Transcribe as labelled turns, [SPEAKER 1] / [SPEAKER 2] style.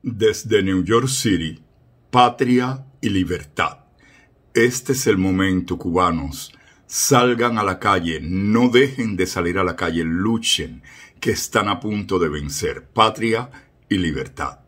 [SPEAKER 1] Desde New York City, patria y libertad. Este es el momento, cubanos. Salgan a la calle, no dejen de salir a la calle, luchen, que están a punto de vencer patria y libertad.